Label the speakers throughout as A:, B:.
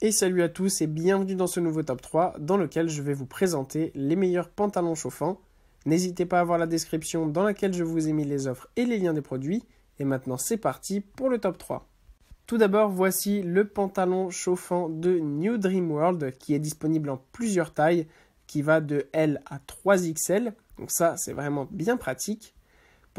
A: Et salut à tous et bienvenue dans ce nouveau top 3 dans lequel je vais vous présenter les meilleurs pantalons chauffants. N'hésitez pas à voir la description dans laquelle je vous ai mis les offres et les liens des produits. Et maintenant c'est parti pour le top 3. Tout d'abord voici le pantalon chauffant de New Dream World qui est disponible en plusieurs tailles qui va de L à 3XL. Donc ça c'est vraiment bien pratique.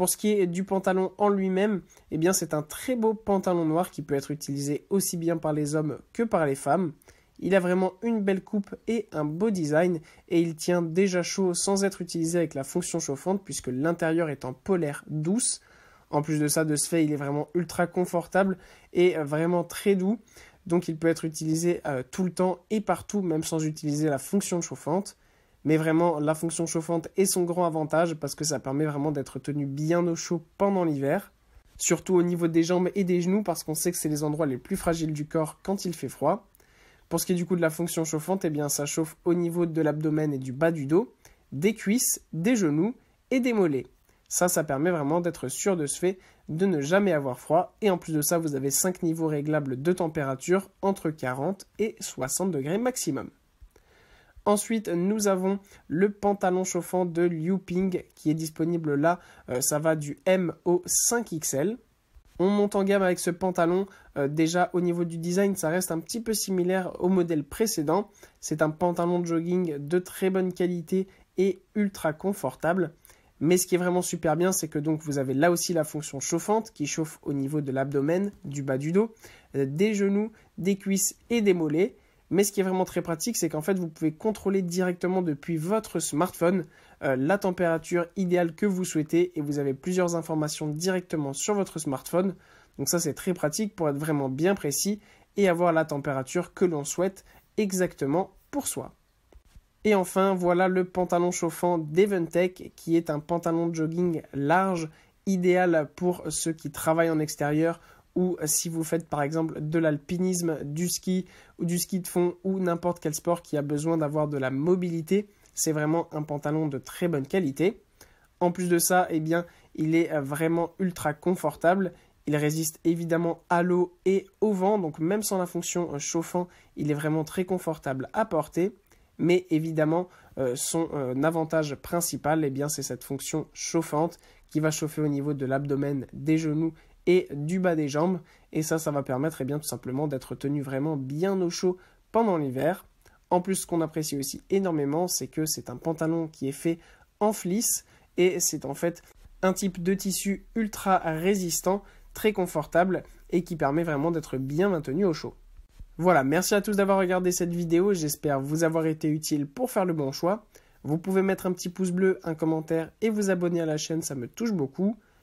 A: Pour ce qui est du pantalon en lui-même, eh bien c'est un très beau pantalon noir qui peut être utilisé aussi bien par les hommes que par les femmes. Il a vraiment une belle coupe et un beau design et il tient déjà chaud sans être utilisé avec la fonction chauffante puisque l'intérieur est en polaire douce. En plus de ça, de ce fait, il est vraiment ultra confortable et vraiment très doux. Donc il peut être utilisé euh, tout le temps et partout, même sans utiliser la fonction chauffante. Mais vraiment, la fonction chauffante est son grand avantage parce que ça permet vraiment d'être tenu bien au chaud pendant l'hiver, surtout au niveau des jambes et des genoux parce qu'on sait que c'est les endroits les plus fragiles du corps quand il fait froid. Pour ce qui est du coup de la fonction chauffante, eh bien ça chauffe au niveau de l'abdomen et du bas du dos, des cuisses, des genoux et des mollets. Ça, ça permet vraiment d'être sûr de ce fait, de ne jamais avoir froid, et en plus de ça, vous avez 5 niveaux réglables de température entre 40 et 60 degrés maximum. Ensuite, nous avons le pantalon chauffant de Liu Ping qui est disponible là. Euh, ça va du M au 5XL. On monte en gamme avec ce pantalon. Euh, déjà au niveau du design, ça reste un petit peu similaire au modèle précédent. C'est un pantalon de jogging de très bonne qualité et ultra confortable. Mais ce qui est vraiment super bien, c'est que donc vous avez là aussi la fonction chauffante qui chauffe au niveau de l'abdomen, du bas du dos, euh, des genoux, des cuisses et des mollets. Mais ce qui est vraiment très pratique, c'est qu'en fait, vous pouvez contrôler directement depuis votre smartphone euh, la température idéale que vous souhaitez et vous avez plusieurs informations directement sur votre smartphone. Donc ça, c'est très pratique pour être vraiment bien précis et avoir la température que l'on souhaite exactement pour soi. Et enfin, voilà le pantalon chauffant d'Eventech qui est un pantalon de jogging large idéal pour ceux qui travaillent en extérieur ou si vous faites par exemple de l'alpinisme, du ski ou du ski de fond ou n'importe quel sport qui a besoin d'avoir de la mobilité, c'est vraiment un pantalon de très bonne qualité. En plus de ça, eh bien, il est euh, vraiment ultra confortable. Il résiste évidemment à l'eau et au vent, donc même sans la fonction euh, chauffant, il est vraiment très confortable à porter. Mais évidemment, euh, son avantage principal, eh bien, c'est cette fonction chauffante qui va chauffer au niveau de l'abdomen, des genoux et du bas des jambes. Et ça, ça va permettre eh bien, tout simplement d'être tenu vraiment bien au chaud pendant l'hiver. En plus, ce qu'on apprécie aussi énormément, c'est que c'est un pantalon qui est fait en fleece et c'est en fait un type de tissu ultra résistant, très confortable et qui permet vraiment d'être bien maintenu au chaud. Voilà, merci à tous d'avoir regardé cette vidéo, j'espère vous avoir été utile pour faire le bon choix. Vous pouvez mettre un petit pouce bleu, un commentaire et vous abonner à la chaîne, ça me touche beaucoup.